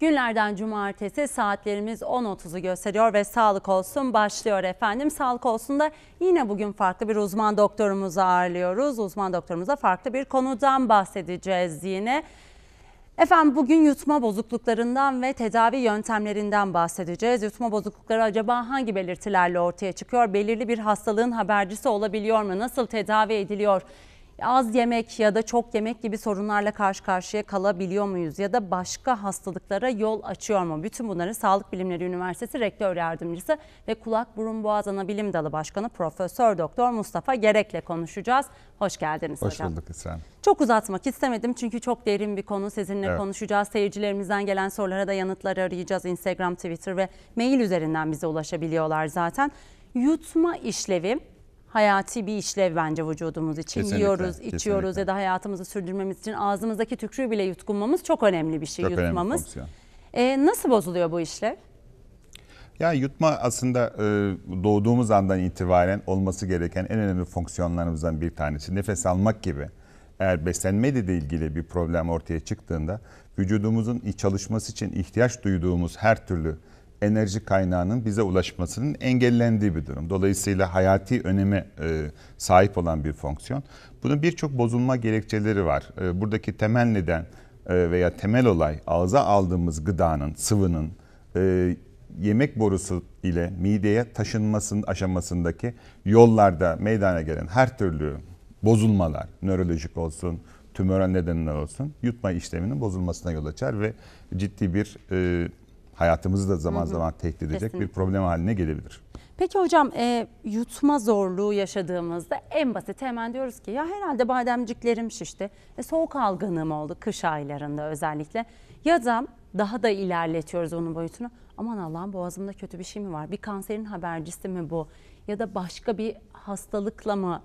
Günlerden cumartesi saatlerimiz 10.30'u gösteriyor ve sağlık olsun başlıyor efendim. Sağlık olsun da yine bugün farklı bir uzman doktorumuzu ağırlıyoruz. Uzman doktorumuza farklı bir konudan bahsedeceğiz yine. Efendim bugün yutma bozukluklarından ve tedavi yöntemlerinden bahsedeceğiz. Yutma bozuklukları acaba hangi belirtilerle ortaya çıkıyor? Belirli bir hastalığın habercisi olabiliyor mu? Nasıl tedavi ediliyor? az yemek ya da çok yemek gibi sorunlarla karşı karşıya kalabiliyor muyuz? Ya da başka hastalıklara yol açıyor mu? Bütün bunları Sağlık Bilimleri Üniversitesi Rektör Yardımcısı ve Kulak Burun Boğaz Anabilim Dalı Başkanı Profesör Doktor Mustafa Gerek'le konuşacağız. Hoş geldiniz Hoş hocam. Hoş bulduk İsra Çok uzatmak istemedim çünkü çok derin bir konu. Sizinle evet. konuşacağız. Seyircilerimizden gelen sorulara da yanıtlar arayacağız. Instagram, Twitter ve mail üzerinden bize ulaşabiliyorlar zaten. Yutma işlevi hayati bir işlev bence vücudumuz için. Kesinlikle, Yiyoruz, kesinlikle. içiyoruz ya da hayatımızı sürdürmemiz için ağzımızdaki tükrüğü bile yutkunmamız çok önemli bir şey çok yutmamız. e, nasıl bozuluyor bu işlev? Ya yutma aslında e, doğduğumuz andan itibaren olması gereken en önemli fonksiyonlarımızdan bir tanesi. Nefes almak gibi. Eğer beslenmeyle de ilgili bir problem ortaya çıktığında vücudumuzun çalışması için ihtiyaç duyduğumuz her türlü enerji kaynağının bize ulaşmasının engellendiği bir durum. Dolayısıyla hayati öneme e, sahip olan bir fonksiyon. Bunun birçok bozulma gerekçeleri var. E, buradaki temel neden e, veya temel olay ağza aldığımız gıdanın, sıvının e, yemek borusu ile mideye taşınmasının aşamasındaki yollarda meydana gelen her türlü bozulmalar, nörolojik olsun, tümören nedenler olsun, yutma işleminin bozulmasına yol açar ve ciddi bir e, hayatımızı da zaman hı hı. zaman tehdit edecek Kesinlikle. bir problem haline gelebilir. Peki hocam e, yutma zorluğu yaşadığımızda en basit hemen diyoruz ki ya herhalde bademciklerim şişti. E, soğuk algınlığım oldu kış aylarında özellikle. Ya da daha da ilerletiyoruz onun boyutunu. Aman Allah'ım boğazımda kötü bir şey mi var? Bir kanserin habercisi mi bu? Ya da başka bir hastalıkla mı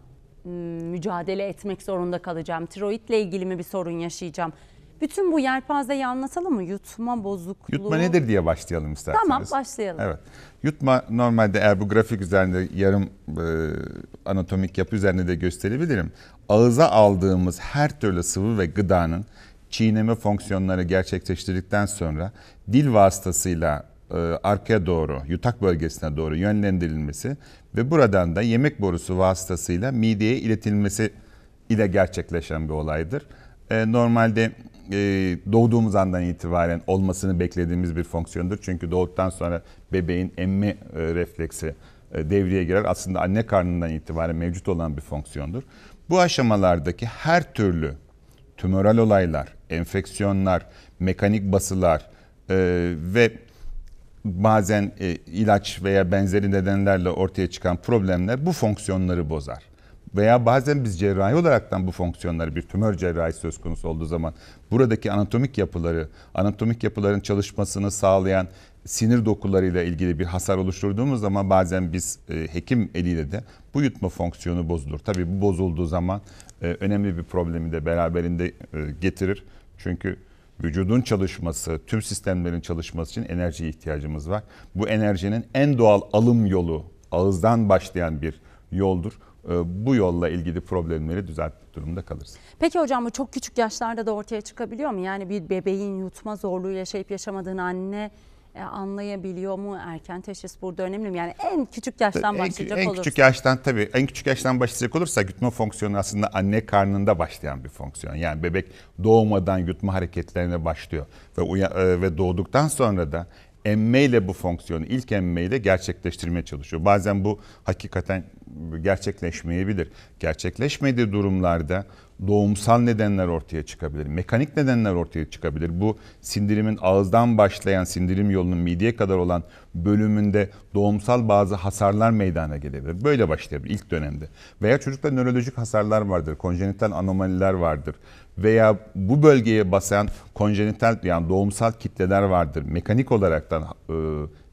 mücadele etmek zorunda kalacağım? Tiroidle ilgili mi bir sorun yaşayacağım? Bütün bu yelpazeyi anlatalım mı? Yutma bozukluğu. Yutma nedir diye başlayalım isterseniz. Tamam başlayalım. Evet. Yutma normalde eğer bu grafik üzerinde yarım e, anatomik yapı üzerinde de gösterebilirim. Ağıza aldığımız her türlü sıvı ve gıdanın çiğneme fonksiyonları gerçekleştirdikten sonra dil vasıtasıyla e, arkaya doğru, yutak bölgesine doğru yönlendirilmesi ve buradan da yemek borusu vasıtasıyla mideye iletilmesi ile gerçekleşen bir olaydır. E, normalde e, doğduğumuz andan itibaren olmasını beklediğimiz bir fonksiyondur. Çünkü doğduktan sonra bebeğin emme e, refleksi e, devreye girer. Aslında anne karnından itibaren mevcut olan bir fonksiyondur. Bu aşamalardaki her türlü tümöral olaylar, enfeksiyonlar, mekanik basılar ve bazen ilaç veya benzeri nedenlerle ortaya çıkan problemler bu fonksiyonları bozar veya bazen biz cerrahi olaraktan bu fonksiyonları bir tümör cerrahisi söz konusu olduğu zaman buradaki anatomik yapıları, anatomik yapıların çalışmasını sağlayan sinir dokularıyla ilgili bir hasar oluşturduğumuz zaman bazen biz e, hekim eliyle de bu yutma fonksiyonu bozulur. Tabii bu bozulduğu zaman e, önemli bir problemi de beraberinde e, getirir. Çünkü vücudun çalışması, tüm sistemlerin çalışması için enerjiye ihtiyacımız var. Bu enerjinin en doğal alım yolu ağızdan başlayan bir yoldur. E, bu yolla ilgili problemleri düzeltmek durumda kalırız. Peki hocam bu çok küçük yaşlarda da ortaya çıkabiliyor mu? Yani bir bebeğin yutma zorluğu yaşayıp yaşamadığını anne e, anlayabiliyor mu? Erken teşhis burada önemli mi? Yani en küçük yaştan başlayacak en En küçük yaştan tabii en küçük yaştan başlayacak olursa yutma fonksiyonu aslında anne karnında başlayan bir fonksiyon. Yani bebek doğmadan yutma hareketlerine başlıyor ve uya, e, ve doğduktan sonra da emmeyle bu fonksiyonu, ilk emmeyle gerçekleştirmeye çalışıyor. Bazen bu hakikaten gerçekleşmeyebilir. Gerçekleşmediği durumlarda doğumsal nedenler ortaya çıkabilir. Mekanik nedenler ortaya çıkabilir. Bu sindirimin ağızdan başlayan sindirim yolunun mideye kadar olan bölümünde doğumsal bazı hasarlar meydana gelebilir. Böyle başlayabilir ilk dönemde. Veya çocukta nörolojik hasarlar vardır. Konjenital anomaliler vardır. Veya bu bölgeye basan konjenital yani doğumsal kitleler vardır. Mekanik olaraktan e,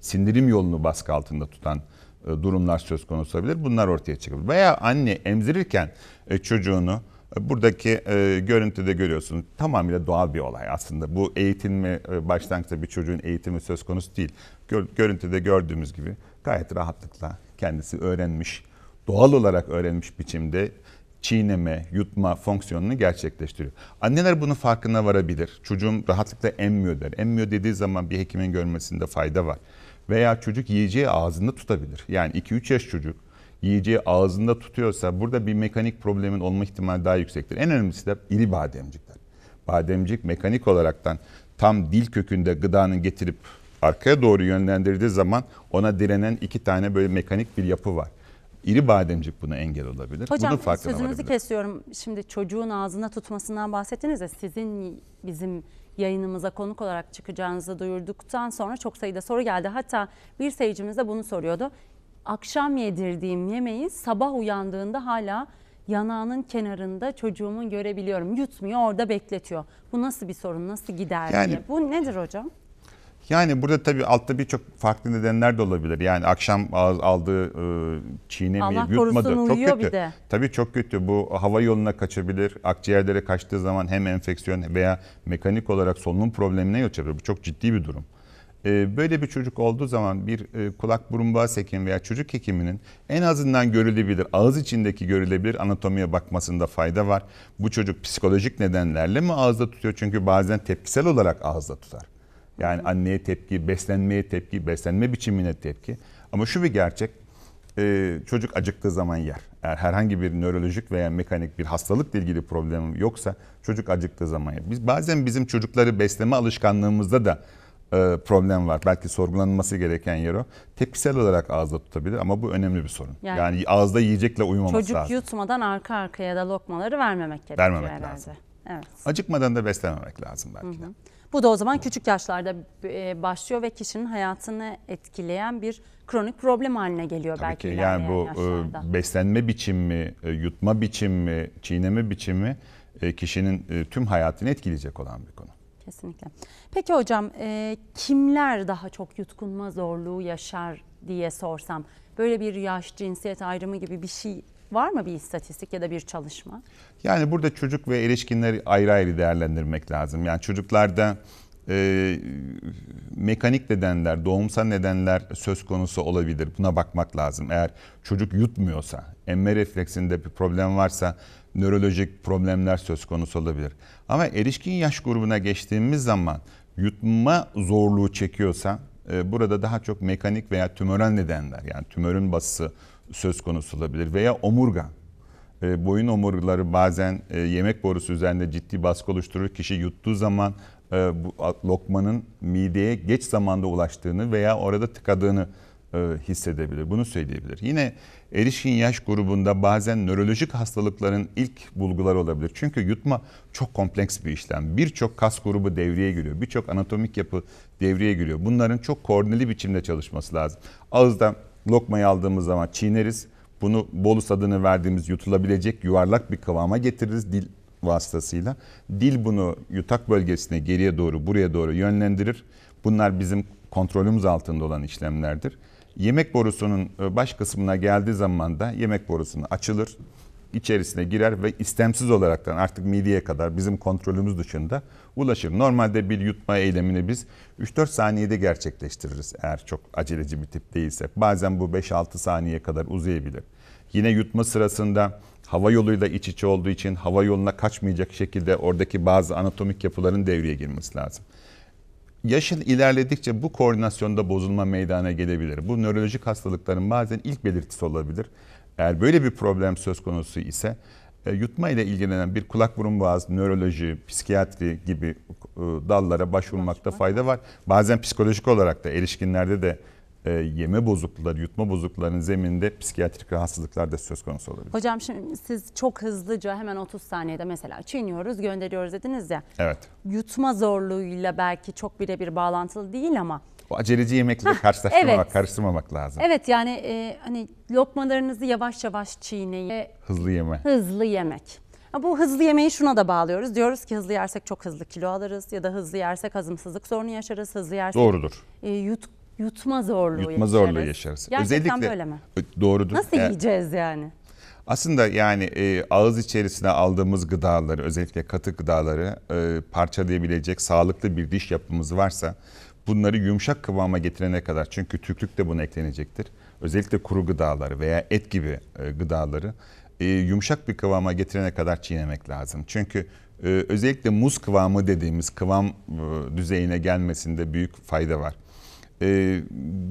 sindirim yolunu baskı altında tutan e, durumlar söz konusu olabilir. Bunlar ortaya çıkabilir. Veya anne emzirirken e, çocuğunu Buradaki e, görüntüde görüyorsunuz tamamıyla doğal bir olay aslında. Bu eğitimi e, başlangıçta bir çocuğun eğitimi söz konusu değil. Gör, görüntüde gördüğümüz gibi gayet rahatlıkla kendisi öğrenmiş, doğal olarak öğrenmiş biçimde çiğneme, yutma fonksiyonunu gerçekleştiriyor. Anneler bunun farkına varabilir. Çocuğum rahatlıkla emmiyor der. Emmiyor dediği zaman bir hekimin görmesinde fayda var. Veya çocuk yiyeceği ağzında tutabilir. Yani 2-3 yaş çocuk yiyeceği ağzında tutuyorsa burada bir mekanik problemin olma ihtimali daha yüksektir. En önemlisi de iri bademcikler. Bademcik mekanik olaraktan tam dil kökünde gıdanın getirip arkaya doğru yönlendirdiği zaman ona direnen iki tane böyle mekanik bir yapı var. İri bademcik buna engel olabilir. Hocam Bunun sözünüzü olabilir. kesiyorum. Şimdi çocuğun ağzına tutmasından bahsettiniz de sizin bizim yayınımıza konuk olarak çıkacağınızı duyurduktan sonra çok sayıda soru geldi. Hatta bir seyircimiz de bunu soruyordu akşam yedirdiğim yemeği sabah uyandığında hala yanağının kenarında çocuğumun görebiliyorum. Yutmuyor orada bekletiyor. Bu nasıl bir sorun nasıl gider yani, diye. Bu nedir hocam? Yani burada tabii altta birçok farklı nedenler de olabilir. Yani akşam aldığı e, çiğnemiyor, yutmadı. Çok kötü. Bir de. Tabii çok kötü. Bu hava yoluna kaçabilir. Akciğerlere kaçtığı zaman hem enfeksiyon veya mekanik olarak solunum problemine yol açabilir. Bu çok ciddi bir durum. Ee, böyle bir çocuk olduğu zaman bir e, kulak burun boğaz hekimi veya çocuk hekiminin en azından görülebilir, ağız içindeki görülebilir anatomiye bakmasında fayda var. Bu çocuk psikolojik nedenlerle mi ağızda tutuyor? Çünkü bazen tepkisel olarak ağızda tutar. Yani anneye tepki, beslenmeye tepki, beslenme biçimine tepki. Ama şu bir gerçek, e, çocuk acıktığı zaman yer. Eğer herhangi bir nörolojik veya mekanik bir hastalıkla ilgili problemim yoksa çocuk acıktığı zaman yer. Biz bazen bizim çocukları besleme alışkanlığımızda da e, problem var. Belki sorgulanması gereken yer o. Tepkisel olarak ağızda tutabilir ama bu önemli bir sorun. Yani, yani ağızda yiyecekle uyumaması çocuk lazım. Çocuk yutmadan arka arkaya da lokmaları vermemek gerekiyor Vermemek herhalde. lazım. Evet. Acıkmadan da beslememek lazım belki de. Hı hı. Bu da o zaman küçük yaşlarda e, başlıyor ve kişinin hayatını etkileyen bir kronik problem haline geliyor Tabii belki. Ki. Yani bu e, yaşlarda. beslenme biçimi, yutma biçimi, çiğneme biçimi kişinin tüm hayatını etkileyecek olan bir konu. Kesinlikle. Peki hocam e, kimler daha çok yutkunma zorluğu yaşar diye sorsam böyle bir yaş cinsiyet ayrımı gibi bir şey var mı bir istatistik ya da bir çalışma? Yani burada çocuk ve erişkinleri ayrı ayrı değerlendirmek lazım. Yani çocuklarda e, mekanik nedenler, doğumsal nedenler söz konusu olabilir. Buna bakmak lazım. Eğer çocuk yutmuyorsa, emme refleksinde bir problem varsa nörolojik problemler söz konusu olabilir. Ama erişkin yaş grubuna geçtiğimiz zaman yutma zorluğu çekiyorsa e, burada daha çok mekanik veya tümören nedenler yani tümörün bası söz konusu olabilir veya omurga. E, boyun omurları bazen e, yemek borusu üzerinde ciddi baskı oluşturur. Kişi yuttuğu zaman e, bu, lokmanın mideye geç zamanda ulaştığını veya orada tıkadığını e, hissedebilir. Bunu söyleyebilir. Yine erişkin yaş grubunda bazen nörolojik hastalıkların ilk bulguları olabilir. Çünkü yutma çok kompleks bir işlem. Birçok kas grubu devreye giriyor. Birçok anatomik yapı devreye giriyor. Bunların çok koordineli biçimde çalışması lazım. Ağızda lokmayı aldığımız zaman çiğneriz. Bunu bolus adını verdiğimiz yutulabilecek yuvarlak bir kıvama getiririz dil vasıtasıyla. Dil bunu yutak bölgesine geriye doğru buraya doğru yönlendirir. Bunlar bizim kontrolümüz altında olan işlemlerdir. Yemek borusunun e, baş kısmına geldiği zaman da yemek borusunu açılır, içerisine girer ve istemsiz olaraktan artık mideye kadar bizim kontrolümüz dışında ulaşır. Normalde bir yutma eylemini biz 3-4 saniyede gerçekleştiririz eğer çok aceleci bir tip değilse. Bazen bu 5-6 saniye kadar uzayabilir. Yine yutma sırasında hava yoluyla iç içe olduğu için hava yoluna kaçmayacak şekilde oradaki bazı anatomik yapıların devreye girmesi lazım. Yaşın ilerledikçe bu koordinasyonda bozulma meydana gelebilir. Bu nörolojik hastalıkların bazen ilk belirtisi olabilir. Eğer böyle bir problem söz konusu ise e, yutma ile ilgilenen bir kulak burun boğaz, nöroloji, psikiyatri gibi e, dallara başvurmakta fayda var. Bazen psikolojik olarak da erişkinlerde de e, yeme bozuklukları, yutma bozukluklarının zeminde psikiyatrik rahatsızlıklar da söz konusu olabilir. Hocam şimdi siz çok hızlıca hemen 30 saniyede mesela çiğniyoruz gönderiyoruz dediniz ya. Evet. Yutma zorluğuyla belki çok birebir bağlantılı değil ama. Bu aceleci yemekle karşılaştırmamak, evet. karıştırmamak lazım. Evet yani e, hani lokmalarınızı yavaş yavaş çiğneyin. Hızlı yeme. Hızlı yemek. Bu hızlı yemeği şuna da bağlıyoruz. Diyoruz ki hızlı yersek çok hızlı kilo alırız ya da hızlı yersek hazımsızlık sorunu yaşarız. Hızlı yersek Doğrudur. E, yut, yutma zorluğu yutma yaşarız. zorluğu yaşarız. Gerçekten Özellikle, böyle mi? Doğrudur. Nasıl Eğer, yiyeceğiz yani? Aslında yani e, ağız içerisine aldığımız gıdaları özellikle katı gıdaları e, parçalayabilecek sağlıklı bir diş yapımız varsa bunları yumuşak kıvama getirene kadar çünkü tüklük de buna eklenecektir. Özellikle kuru gıdaları veya et gibi e, gıdaları e, yumuşak bir kıvama getirene kadar çiğnemek lazım. Çünkü e, özellikle muz kıvamı dediğimiz kıvam e, düzeyine gelmesinde büyük fayda var. E,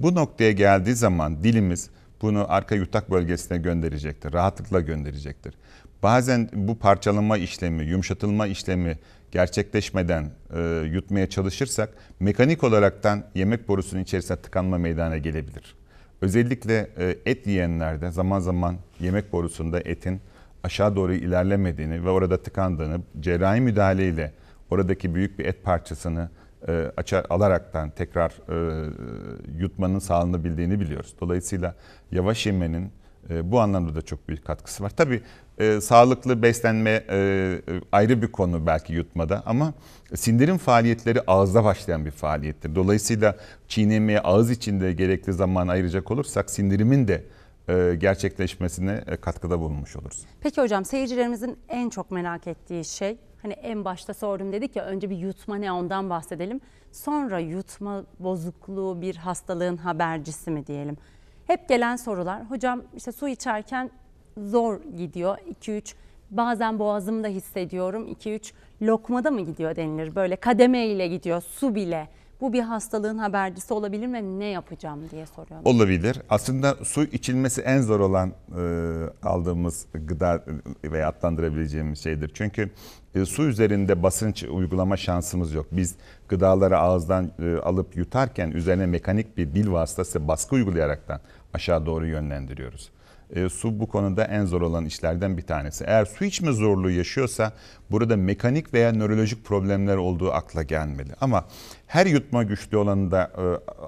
bu noktaya geldiği zaman dilimiz bunu arka yutak bölgesine gönderecektir. Rahatlıkla gönderecektir. Bazen bu parçalama işlemi, yumuşatılma işlemi gerçekleşmeden e, yutmaya çalışırsak mekanik olaraktan yemek borusunun içerisine tıkanma meydana gelebilir. Özellikle e, et yiyenlerde zaman zaman yemek borusunda etin aşağı doğru ilerlemediğini ve orada tıkandığını cerrahi müdahaleyle oradaki büyük bir et parçasını e, açar alaraktan tekrar e, yutmanın sağlanabildiğini biliyoruz. Dolayısıyla yavaş yemenin e, bu anlamda da çok büyük katkısı var. Tabii e, sağlıklı beslenme e, e, ayrı bir konu belki yutmada ama sindirim faaliyetleri ağızda başlayan bir faaliyettir. Dolayısıyla çiğnemeye ağız içinde gerekli zaman ayıracak olursak sindirimin de e, gerçekleşmesine e, katkıda bulunmuş oluruz. Peki hocam seyircilerimizin en çok merak ettiği şey hani en başta sordum dedik ya önce bir yutma ne ondan bahsedelim. Sonra yutma bozukluğu bir hastalığın habercisi mi diyelim. Hep gelen sorular hocam işte su içerken zor gidiyor 2-3 bazen boğazımda hissediyorum 2-3 lokmada mı gidiyor denilir böyle kademe ile gidiyor su bile. Bu bir hastalığın habercisi olabilir mi? Ne yapacağım diye soruyorum. Olabilir. Aslında su içilmesi en zor olan e, aldığımız gıda veya adlandırabileceğimiz şeydir. Çünkü e, su üzerinde basınç uygulama şansımız yok. Biz gıdaları ağızdan e, alıp yutarken üzerine mekanik bir dil vasıtası baskı uygulayaraktan aşağı doğru yönlendiriyoruz. E, su bu konuda en zor olan işlerden bir tanesi. Eğer su içme zorluğu yaşıyorsa burada mekanik veya nörolojik problemler olduğu akla gelmeli. Ama her yutma güçlü olanın da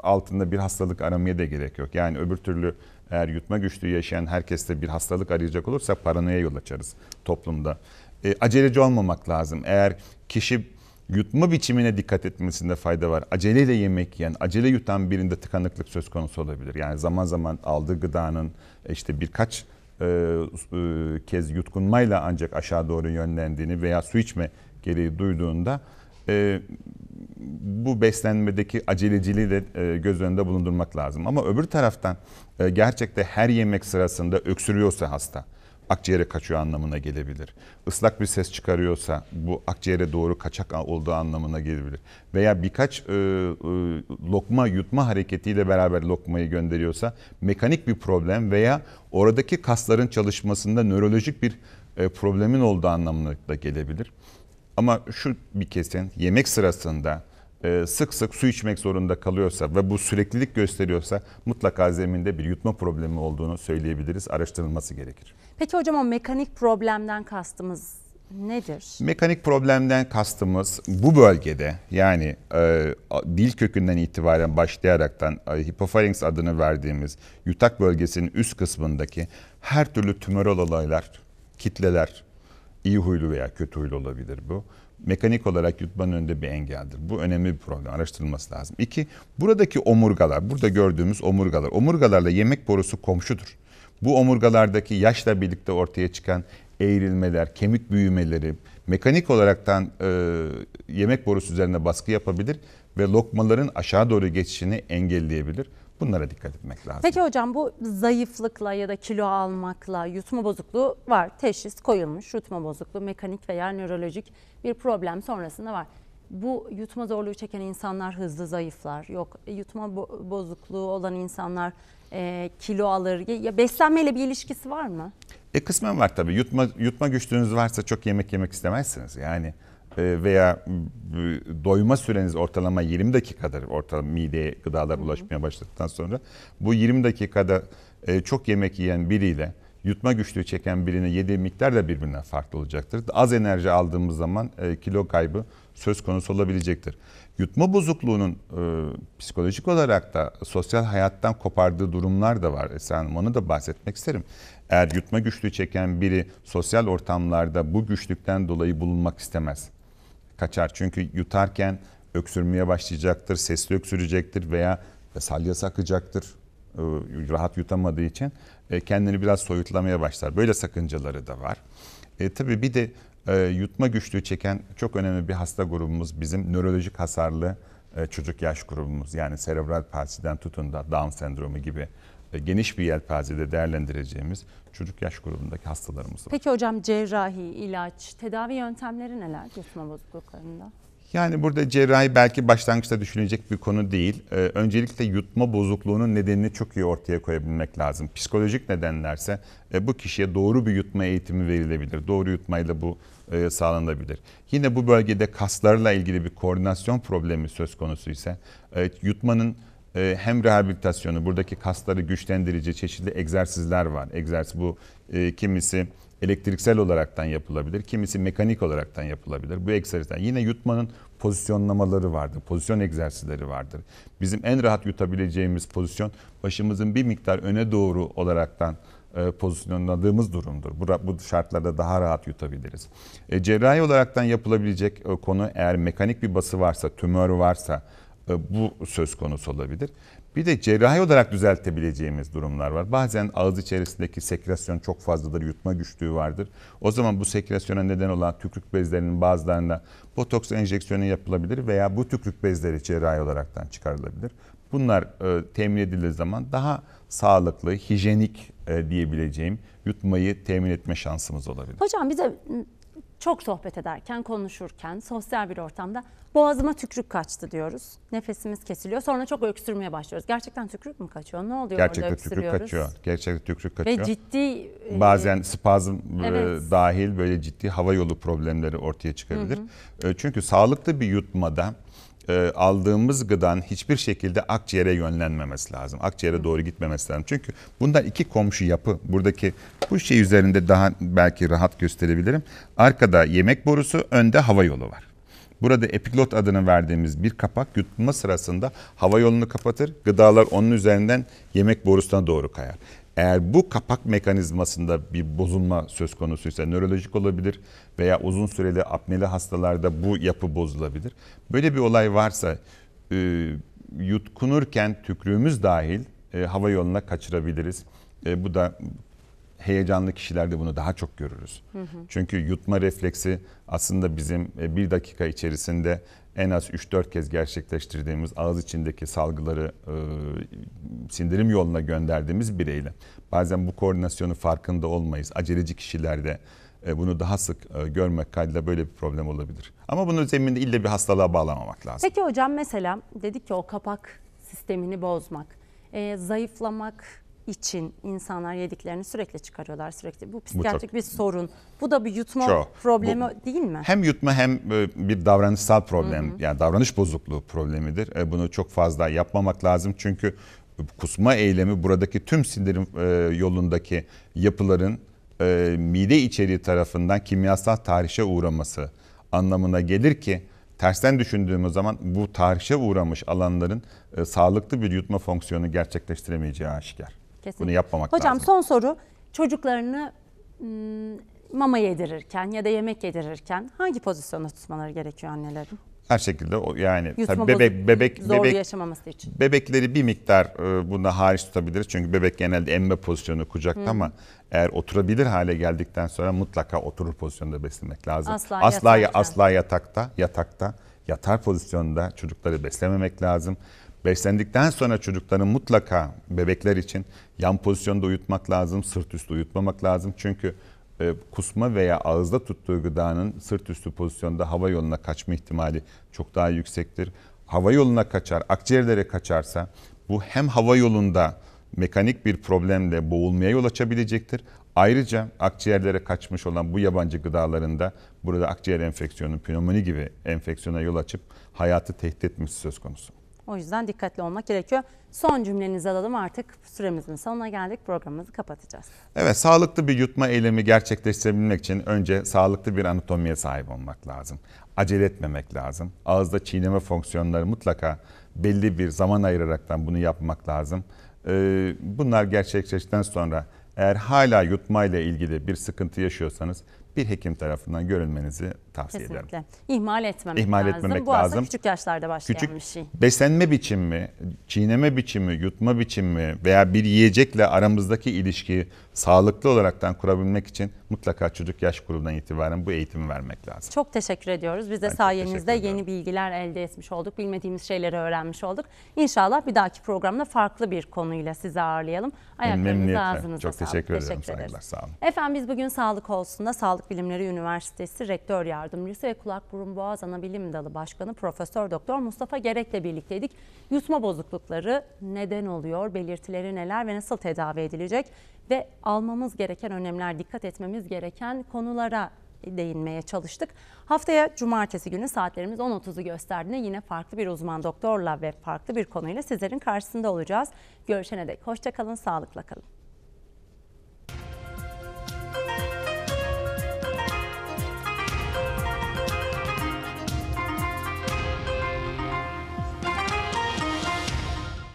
altında bir hastalık aramaya da gerek yok. Yani öbür türlü eğer yutma güçlüğü yaşayan herkeste bir hastalık arayacak olursa paranoya yol açarız toplumda e, aceleci olmamak lazım. Eğer kişi yutma biçimine dikkat etmesinde fayda var. Aceleyle yemek yiyen, acele yutan birinde tıkanıklık söz konusu olabilir. Yani zaman zaman aldığı gıdanın e, işte birkaç e, e, kez yutkunmayla ancak aşağı doğru yönlendiğini veya su içme gereği duyduğunda e, bu beslenmedeki aceleciliği de e, göz önünde bulundurmak lazım. Ama öbür taraftan e, gerçekte her yemek sırasında öksürüyorsa hasta, akciğere kaçıyor anlamına gelebilir. Islak bir ses çıkarıyorsa bu akciğere doğru kaçak olduğu anlamına gelebilir. Veya birkaç e, e, lokma yutma hareketiyle beraber lokmayı gönderiyorsa mekanik bir problem veya oradaki kasların çalışmasında nörolojik bir e, problemin olduğu anlamına da gelebilir. Ama şu bir kesin yemek sırasında e, sık sık su içmek zorunda kalıyorsa ve bu süreklilik gösteriyorsa mutlaka zeminde bir yutma problemi olduğunu söyleyebiliriz. Araştırılması gerekir. Peki hocam o mekanik problemden kastımız nedir? Mekanik problemden kastımız bu bölgede yani e, dil kökünden itibaren başlayaraktan e, hipofarenks adını verdiğimiz yutak bölgesinin üst kısmındaki her türlü tümörel olaylar, kitleler, iyi huylu veya kötü huylu olabilir bu mekanik olarak yutmanın önünde bir engeldir. Bu önemli bir problem. Araştırılması lazım. İki, buradaki omurgalar, burada gördüğümüz omurgalar. Omurgalarla yemek borusu komşudur. Bu omurgalardaki yaşla birlikte ortaya çıkan eğrilmeler, kemik büyümeleri, mekanik olaraktan e, yemek borusu üzerine baskı yapabilir ve lokmaların aşağı doğru geçişini engelleyebilir. Bunlara dikkat etmek lazım. Peki hocam bu zayıflıkla ya da kilo almakla yutma bozukluğu var. Teşhis koyulmuş. Yutma bozukluğu mekanik veya nörolojik bir problem sonrasında var. Bu yutma zorluğu çeken insanlar hızlı zayıflar. Yok e, yutma bozukluğu olan insanlar e, kilo alır. Ya beslenmeyle bir ilişkisi var mı? E kısmen var tabii. Yutma yutma güçlüğünüz varsa çok yemek yemek istemezsiniz. Yani ee, veya doyma süreniz ortalama 20 dakikadır. Ortalama mideye gıdalar ulaşmaya başladıktan sonra bu 20 dakikada e, çok yemek yiyen biriyle yutma güçlüğü çeken birine yediği miktar da birbirinden farklı olacaktır. Az enerji aldığımız zaman e, kilo kaybı söz konusu olabilecektir. Yutma bozukluğunun e, psikolojik olarak da sosyal hayattan kopardığı durumlar da var. Esra Hanım onu da bahsetmek isterim. Eğer yutma güçlüğü çeken biri sosyal ortamlarda bu güçlükten dolayı bulunmak istemez kaçar. Çünkü yutarken öksürmeye başlayacaktır, sesli öksürecektir veya salya akacaktır e, rahat yutamadığı için e, kendini biraz soyutlamaya başlar. Böyle sakıncaları da var. E, tabii bir de e, yutma güçlüğü çeken çok önemli bir hasta grubumuz bizim nörolojik hasarlı e, çocuk yaş grubumuz. Yani serebral palsiden tutun da Down sendromu gibi e, geniş bir yelpazede değerlendireceğimiz çocuk yaş grubundaki hastalarımız var. Peki hocam cerrahi, ilaç, tedavi yöntemleri neler yutma bozukluklarında? Yani burada cerrahi belki başlangıçta düşünecek bir konu değil. Ee, öncelikle yutma bozukluğunun nedenini çok iyi ortaya koyabilmek lazım. Psikolojik nedenlerse e, bu kişiye doğru bir yutma eğitimi verilebilir. Doğru yutmayla bu e, sağlanabilir. Yine bu bölgede kaslarla ilgili bir koordinasyon problemi söz konusu ise e, yutmanın ee, hem rehabilitasyonu, buradaki kasları güçlendirici çeşitli egzersizler var. Egzersiz bu e, kimisi elektriksel olaraktan yapılabilir, kimisi mekanik olaraktan yapılabilir. Bu egzersizler yine yutmanın pozisyonlamaları vardır, pozisyon egzersizleri vardır. Bizim en rahat yutabileceğimiz pozisyon başımızın bir miktar öne doğru olaraktan e, pozisyonladığımız durumdur. Bu, bu şartlarda daha rahat yutabiliriz. E, cerrahi olaraktan yapılabilecek e, konu eğer mekanik bir bası varsa, tümör varsa, e, bu söz konusu olabilir. Bir de cerrahi olarak düzeltebileceğimiz durumlar var. Bazen ağız içerisindeki sekresyon çok fazladır, yutma güçlüğü vardır. O zaman bu sekresyona neden olan tükürük bezlerinin bazılarında botoks enjeksiyonu yapılabilir veya bu tükürük bezleri cerrahi olaraktan çıkarılabilir. Bunlar e, temin edildiği zaman daha sağlıklı, hijyenik e, diyebileceğim yutmayı temin etme şansımız olabilir. Hocam bize çok sohbet ederken, konuşurken, sosyal bir ortamda boğazıma tükrük kaçtı diyoruz. Nefesimiz kesiliyor. Sonra çok öksürmeye başlıyoruz. Gerçekten tükrük mü kaçıyor? Ne oluyor Gerçekten orada tükrük kaçıyor. Gerçekten tükrük kaçıyor. Ve ciddi... E, Bazen spazm e, evet. dahil böyle ciddi hava yolu problemleri ortaya çıkabilir. Hı hı. E, çünkü sağlıklı bir yutmada e, aldığımız gıdan hiçbir şekilde akciğere yönlenmemesi lazım. Akciğere doğru gitmemesi lazım. Çünkü bundan iki komşu yapı. Buradaki bu şey üzerinde daha belki rahat gösterebilirim. Arkada yemek borusu, önde hava yolu var. Burada epiglot adını verdiğimiz bir kapak yutma sırasında hava yolunu kapatır. Gıdalar onun üzerinden yemek borusuna doğru kayar. Eğer bu kapak mekanizmasında bir bozulma söz konusuysa nörolojik olabilir veya uzun süreli apneli hastalarda bu yapı bozulabilir. Böyle bir olay varsa e, yutkunurken tükrüğümüz dahil e, hava yoluna kaçırabiliriz. E, bu da heyecanlı kişilerde bunu daha çok görürüz. Hı hı. Çünkü yutma refleksi aslında bizim e, bir dakika içerisinde en az 3-4 kez gerçekleştirdiğimiz ağız içindeki salgıları e, sindirim yoluna gönderdiğimiz bireyle. Bazen bu koordinasyonu farkında olmayız. Aceleci kişilerde e, bunu daha sık e, görmek kaydıyla böyle bir problem olabilir. Ama bunun zeminde illa bir hastalığa bağlamamak lazım. Peki hocam mesela dedik ki o kapak sistemini bozmak, e, zayıflamak, için insanlar yediklerini sürekli çıkarıyorlar sürekli. Bu psikiyatrik bu bir sorun. Bu da bir yutma çok. problemi bu, değil mi? Hem yutma hem e, bir davranışsal problem. Hı hı. Yani davranış bozukluğu problemidir. E, bunu çok fazla yapmamak lazım. Çünkü kusma eylemi buradaki tüm sindirim e, yolundaki yapıların mide içeriği tarafından kimyasal tahrişe uğraması anlamına gelir ki tersten düşündüğümüz zaman bu tarihçe uğramış alanların sağlıklı bir yutma fonksiyonu gerçekleştiremeyeceği aşikar. Kesinlikle. Bunu yapmamak Hocam, lazım. Hocam son soru. Çocuklarını mama yedirirken ya da yemek yedirirken hangi pozisyonda tutmaları gerekiyor annelerin? Her şekilde yani tabii bebek bebek bebek yaşamaması için. Bebekleri bir miktar e, bunda hariç tutabiliriz. Çünkü bebek genelde emme pozisyonu kucakta Hı. ama eğer oturabilir hale geldikten sonra mutlaka oturur pozisyonda beslemek lazım. Asla asla, yatarken. asla yatakta, yatakta, yatar pozisyonda çocukları beslememek lazım. Beslendikten sonra çocukların mutlaka bebekler için yan pozisyonda uyutmak lazım, sırt üstü uyutmamak lazım. Çünkü e, kusma veya ağızda tuttuğu gıdanın sırt üstü pozisyonda hava yoluna kaçma ihtimali çok daha yüksektir. Hava yoluna kaçar, akciğerlere kaçarsa bu hem hava yolunda mekanik bir problemle boğulmaya yol açabilecektir. Ayrıca akciğerlere kaçmış olan bu yabancı gıdalarında burada akciğer enfeksiyonu, pnömoni gibi enfeksiyona yol açıp hayatı tehdit etmesi söz konusu. O yüzden dikkatli olmak gerekiyor. Son cümlenizi alalım artık süremizin sonuna geldik programımızı kapatacağız. Evet sağlıklı bir yutma eylemi gerçekleştirebilmek için önce sağlıklı bir anatomiye sahip olmak lazım. Acele etmemek lazım. Ağızda çiğneme fonksiyonları mutlaka belli bir zaman ayıraraktan bunu yapmak lazım. Ee, bunlar gerçekleştikten sonra eğer hala yutmayla ilgili bir sıkıntı yaşıyorsanız bir hekim tarafından görülmenizi tavsiye Kesinlikle. ederim. İhmal etmemek İhmal lazım. Etmemek Bu lazım. küçük yaşlarda başlayan küçük bir şey. Beslenme biçimi, çiğneme biçimi, yutma biçimi veya bir yiyecekle aramızdaki ilişkiyi sağlıklı olaraktan kurabilmek için mutlaka çocuk yaş grubundan itibaren bu eğitimi vermek lazım. Çok teşekkür ediyoruz. Biz de ben sayenizde yeni bilgiler elde etmiş olduk. Bilmediğimiz şeyleri öğrenmiş olduk. İnşallah bir dahaki programda farklı bir konuyla sizi ağırlayalım. Ayaklarınızı ağzınıza Çok sağlık. teşekkür ederim. Teşekkür ederiz. Sağ olun. Efendim biz bugün Sağlık Olsun'da Sağlık Bilimleri Üniversitesi Rektör Yardımcısı Yardımcısı ve Kulak Burun Boğaz Anabilim Dalı Başkanı Profesör Doktor Mustafa Gerek'le birlikteydik. Yutma bozuklukları neden oluyor? Belirtileri neler ve nasıl tedavi edilecek? Ve almamız gereken önlemler, dikkat etmemiz gereken konulara değinmeye çalıştık. Haftaya cumartesi günü saatlerimiz 10.30'u gösterdiğinde yine farklı bir uzman doktorla ve farklı bir konuyla sizlerin karşısında olacağız. Görüşene dek hoşçakalın, sağlıkla kalın.